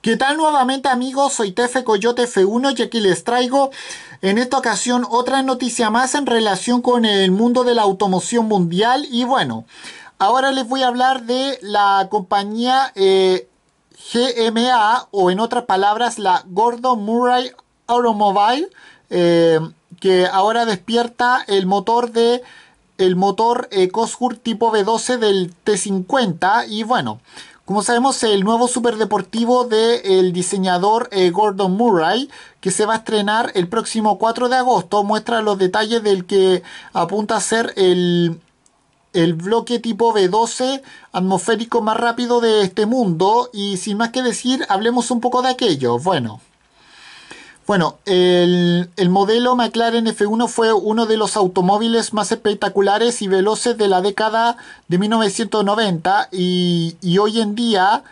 ¿Qué tal nuevamente amigos? Soy Tefe Coyote F1 y aquí les traigo en esta ocasión otra noticia más en relación con el mundo de la automoción mundial y bueno, ahora les voy a hablar de la compañía eh, GMA o en otras palabras la Gordon Murray Automobile eh, que ahora despierta el motor de el motor eh, tipo V12 del T50 y bueno, como sabemos, el nuevo superdeportivo del diseñador eh, Gordon Murray, que se va a estrenar el próximo 4 de agosto, muestra los detalles del que apunta a ser el, el bloque tipo B12 atmosférico más rápido de este mundo. Y sin más que decir, hablemos un poco de aquello. Bueno. Bueno, el, modelo McLaren F1 fue uno de los automóviles más espectaculares y veloces de la década de 1990 y, hoy en día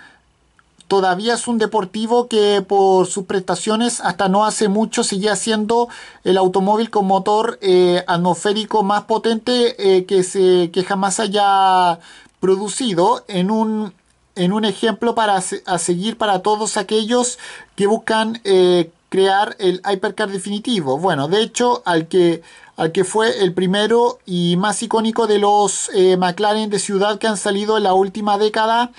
todavía es un deportivo que por sus prestaciones hasta no hace mucho seguía siendo el automóvil con motor eh, atmosférico más potente eh, que, se, jamás haya producido en un, en un ejemplo para a seguir para todos aquellos que buscan eh, crear el Hypercar definitivo. Bueno, de hecho, al que, al que fue el primero y más icónico de los eh, McLaren de ciudad que han salido en la última década,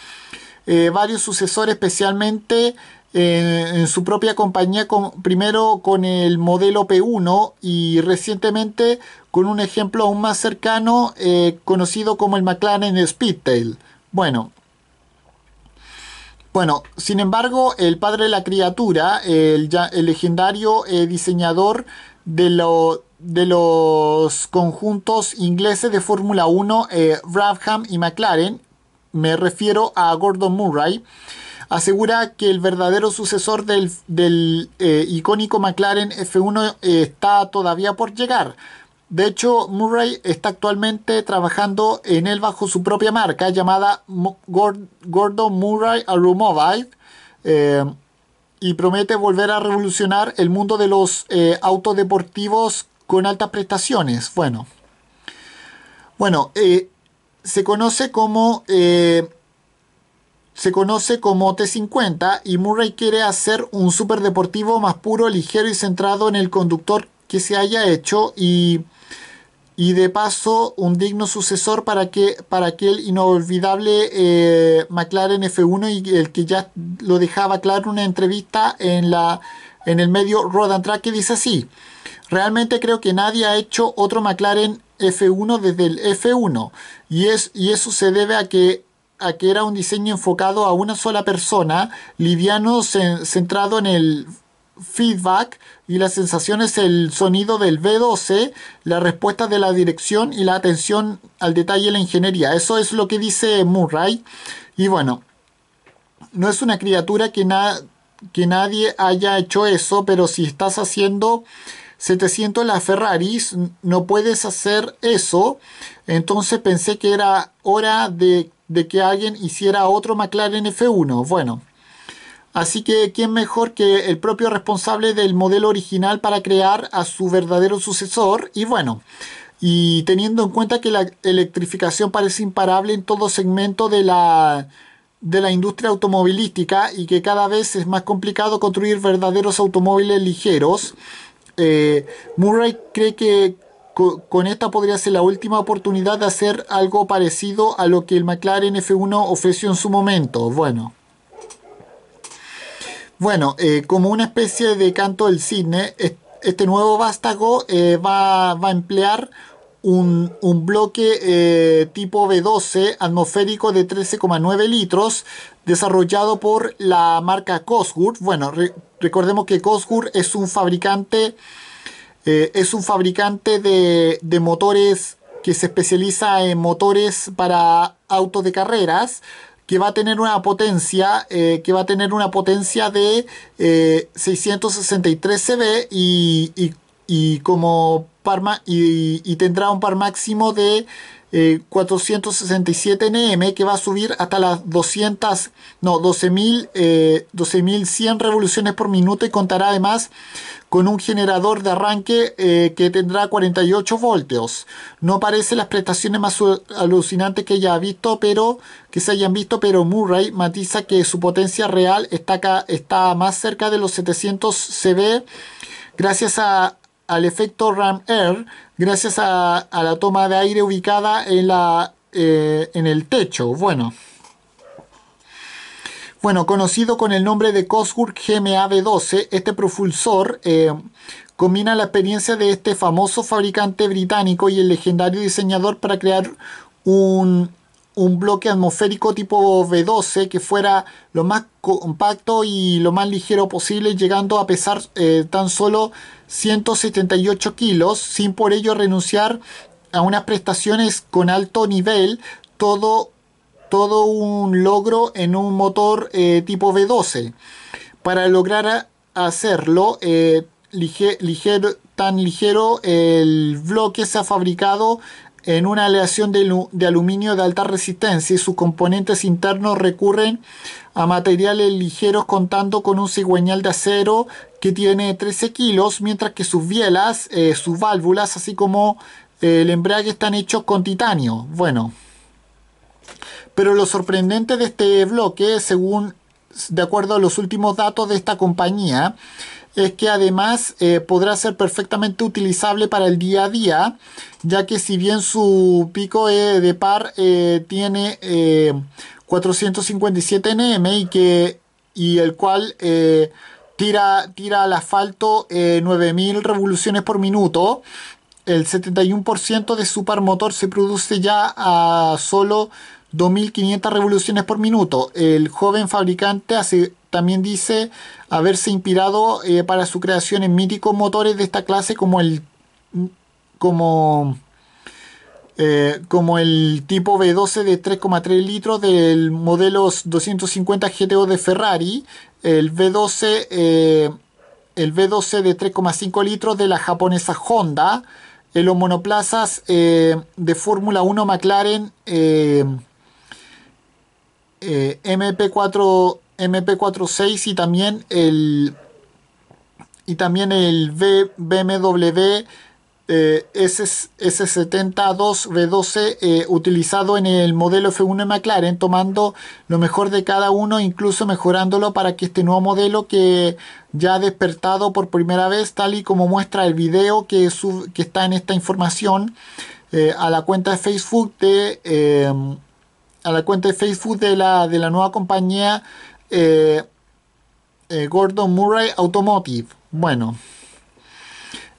eh, varios sucesores, especialmente eh, en, su propia compañía, primero con el modelo P1 y recientemente con un ejemplo aún más cercano, conocido como el McLaren Speedtail. Bueno, bueno, sin embargo, el padre de la criatura, el, legendario eh, diseñador de, los conjuntos ingleses de Fórmula 1, eh, y McLaren, me refiero a Gordon Murray, asegura que el verdadero sucesor del, eh, icónico McLaren F1 eh, está todavía por llegar, de hecho, Murray está actualmente trabajando en él bajo su propia marca llamada Gordon Murray arumobile Mobile, eh, y promete volver a revolucionar el mundo de los eh, autodeportivos con altas prestaciones. Bueno, bueno eh, se conoce como se conoce como T50 y Murray quiere hacer un superdeportivo más puro, ligero y centrado en el conductor que se haya hecho y, y de paso un digno sucesor para que para aquel inolvidable eh, McLaren F1 y el que ya lo dejaba claro en una entrevista en la en el medio Road and Track que dice así realmente creo que nadie ha hecho otro McLaren F1 desde el F1 y es y eso se debe a que a que era un diseño enfocado a una sola persona, liviano, centrado en el feedback y la sensación es el sonido del B12, la respuesta de la dirección y la atención al detalle de la ingeniería. Eso es lo que dice Murray. Y bueno, no es una criatura que, nadie haya hecho eso, pero si estás haciendo 700 la Ferraris, no puedes hacer eso. Entonces pensé que era hora de, de que alguien hiciera otro McLaren F1. Bueno. Así que, ¿quién mejor que el propio responsable del modelo original para crear a su verdadero sucesor? Y bueno, y teniendo en cuenta que la electrificación parece imparable en todo segmento de la, industria automovilística y que cada vez es más complicado construir verdaderos automóviles ligeros, eh, Murray cree que con esta podría ser la última oportunidad de hacer algo parecido a lo que el McLaren F1 ofreció en su momento. Bueno. Bueno, eh, como una especie de canto del cine, este nuevo vástago eh, va, a emplear un, bloque eh, tipo B12 atmosférico de 13,9 litros desarrollado por la marca Cosworth. Bueno, recordemos que Cosworth es un fabricante, es un fabricante de, de motores que se especializa en motores para autos de carreras que va a tener una potencia eh, que va a tener una potencia de 663 eh, CB y, y, como par y, y, tendrá un par máximo de 467 eh, NM que va a subir hasta las 200, no, 12.100 12 eh, revoluciones por minuto y contará además con un generador de arranque eh, que tendrá 48 voltios. No parece las prestaciones más alucinantes que ya ha visto, pero que se hayan visto, pero Murray matiza que su potencia real está, acá, está más cerca de los 700 CB gracias a, al efecto RAM-Air gracias a, la toma de aire ubicada en, la, eh, en el techo. Bueno. Bueno, conocido con el nombre de Cosworth b 12 este propulsor eh, combina la experiencia de este famoso fabricante británico y el legendario diseñador para crear un un bloque atmosférico tipo v 12 que fuera lo más compacto y lo más ligero posible, llegando a pesar eh, tan solo 178 kilos, sin por ello renunciar a unas prestaciones con alto nivel, todo, todo un logro en un motor eh, tipo v 12 Para lograr hacerlo, eh, tan ligero, el bloque se ha fabricado en una aleación de, aluminio de alta resistencia y sus componentes internos recurren a materiales ligeros contando con un cigüeñal de acero que tiene 13 kilos, mientras que sus bielas, eh, sus válvulas, así como eh, el embrague están hechos con titanio. Bueno, pero lo sorprendente de este bloque, según de acuerdo a los últimos datos de esta compañía, es que además eh, podrá ser perfectamente utilizable para el día a día, ya que si bien su pico eh, de par eh, tiene 457 nm y, que, y el cual tira, tira al asfalto 9000 revoluciones por minuto, el 71% de su par motor se produce ya a solo 2.500 revoluciones por minuto. El joven fabricante hace, también dice haberse inspirado eh, para su creación en míticos motores de esta clase como el como eh, como el tipo V12 de 3,3 litros del modelo 250 GTO de Ferrari, el V12, eh, el V12 de 3,5 litros de la japonesa Honda, En los monoplazas de Fórmula 1 McLaren MP4 eh, MP46 y también el y también el BMW eh, S70-2V12 eh, utilizado en el modelo F1 McLaren, tomando lo mejor de cada uno, incluso mejorándolo para que este nuevo modelo que ya ha despertado por primera vez, tal y como muestra el video que, que está en esta información a la cuenta de Facebook de a la cuenta de Facebook de la, de la nueva compañía eh, eh, Gordon Murray Automotive. Bueno,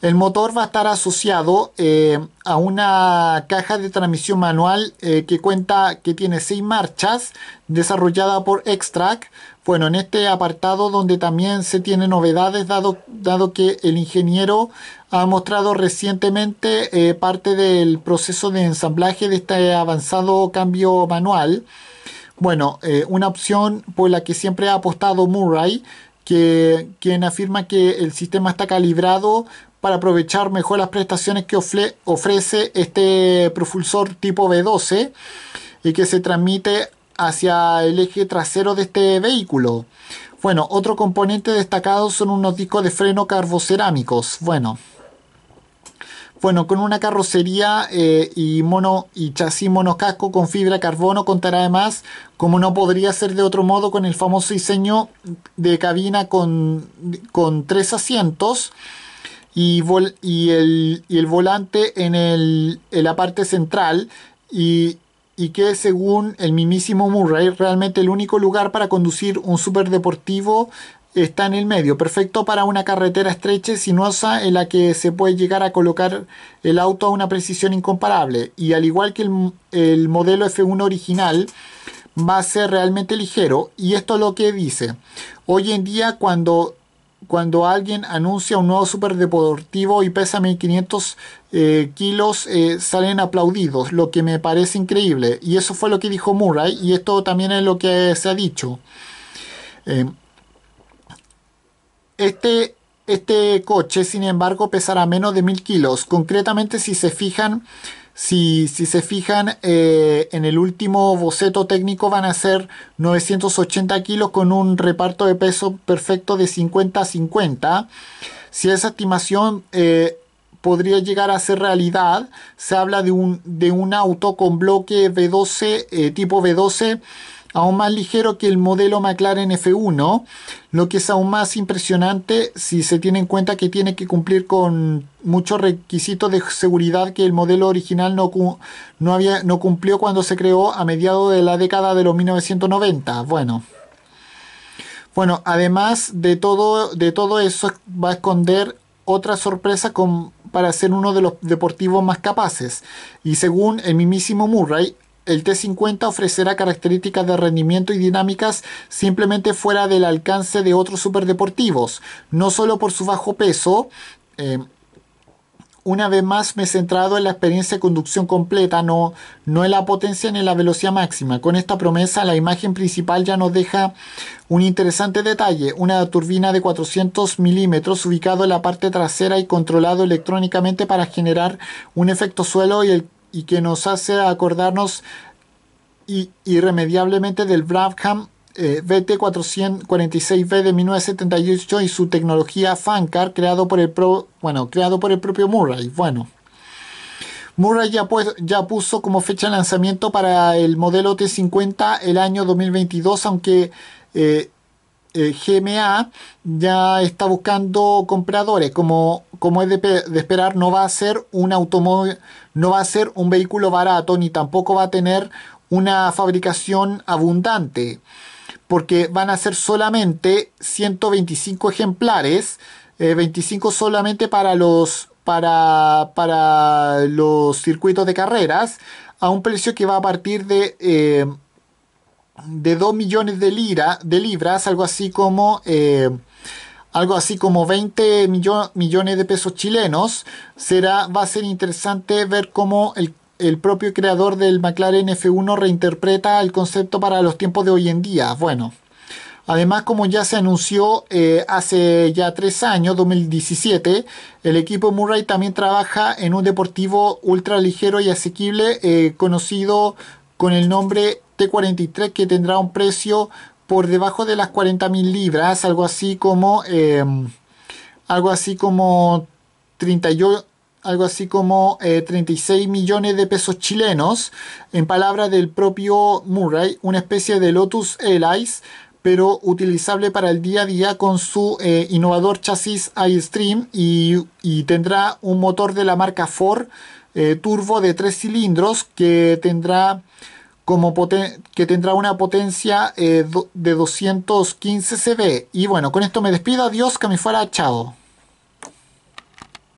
el motor va a estar asociado eh, a una caja de transmisión manual que cuenta que tiene seis marchas, desarrollada por Extract, bueno, en este apartado donde también se tiene novedades, dado, dado que el ingeniero ha mostrado recientemente eh, parte del proceso de ensamblaje de este avanzado cambio manual. Bueno, eh, una opción por la que siempre ha apostado Murray, que, quien afirma que el sistema está calibrado para aprovechar mejor las prestaciones que ofrece este propulsor tipo B12 y que se transmite hacia el eje trasero de este vehículo. Bueno, otro componente destacado son unos discos de freno carbocerámicos. Bueno, bueno, con una carrocería eh, y, mono, y chasis monocasco con fibra carbono contará además, como no podría ser de otro modo, con el famoso diseño de cabina con, con tres asientos y, y, el, volante en, en, la parte central y, y que según el mismísimo Murray, realmente el único lugar para conducir un superdeportivo está en el medio, perfecto para una carretera estrecha y sinuosa en la que se puede llegar a colocar el auto a una precisión incomparable. Y al igual que el, el modelo F1 original, va a ser realmente ligero. Y esto es lo que dice. Hoy en día cuando cuando alguien anuncia un nuevo superdeportivo y pesa 1500 eh, kilos, eh, salen aplaudidos, lo que me parece increíble. Y eso fue lo que dijo Murray, y esto también es lo que se ha dicho. Eh, este este coche, sin embargo, pesará menos de 1000 kilos. Concretamente, si se fijan, si, se fijan eh, en el último boceto técnico, van a ser 980 kilos con un reparto de peso perfecto de 50 a 50. Si esa estimación eh, podría llegar a ser realidad, se habla de un, de un auto con bloque V12, eh, tipo V12 aún más ligero que el modelo McLaren F1, lo que es aún más impresionante si se tiene en cuenta que tiene que cumplir con muchos requisitos de seguridad que el modelo original no, no, había, no cumplió cuando se creó a mediados de la década de los 1990. Bueno. Bueno, además de todo, de todo eso va a esconder otra sorpresa para ser uno de los deportivos más capaces. Y según el mismísimo Murray, el T50 ofrecerá características de rendimiento y dinámicas simplemente fuera del alcance de otros superdeportivos, no solo por su bajo peso, eh, una vez más me he centrado en la experiencia de conducción completa, no, no en la potencia ni en la velocidad máxima. Con esta promesa, la imagen principal ya nos deja un interesante detalle, una turbina de 400 milímetros ubicado en la parte trasera y controlado electrónicamente para generar un efecto suelo y el y que nos hace acordarnos irremediablemente del Brabham VT eh, 446 b de 1978 y su tecnología Fancar creado por el bueno, creado por el propio Murray. Bueno, Murray ya, pues, ya puso como fecha de lanzamiento para el modelo T50 el año 2022, aunque eh, eh, GMA ya está buscando compradores. Como, como es de, esperar, no va a ser un automóvil, no va a ser un vehículo barato, ni tampoco va a tener una fabricación abundante, porque van a ser solamente 125 ejemplares, 25 eh, solamente para los, para, para los circuitos de carreras, a un precio que va a partir de... Eh, de 2 millones de, lira, de libras, algo así como... Eh, algo así como 20 millones de pesos chilenos. Será, va a ser interesante ver cómo el, propio creador del McLaren F1 reinterpreta el concepto para los tiempos de hoy en día. Bueno, además, como ya se anunció eh, hace ya tres años, 2017, el equipo Murray también trabaja en un deportivo ultra ligero y asequible eh, conocido con el nombre T43 que tendrá un precio por debajo de las 40.000 libras, algo así como em, algo así como algo así como 36 eh, millones de pesos chilenos, en palabras del propio Murray, una especie de Lotus Elise, pero utilizable para el día a día con su eh, innovador chasis iStream y, y tendrá un motor de la marca Ford eh, turbo de tres cilindros que tendrá como que tendrá una potencia eh, de 215 CB. Y bueno, con esto me despido. Adiós, que me fuera. Chao.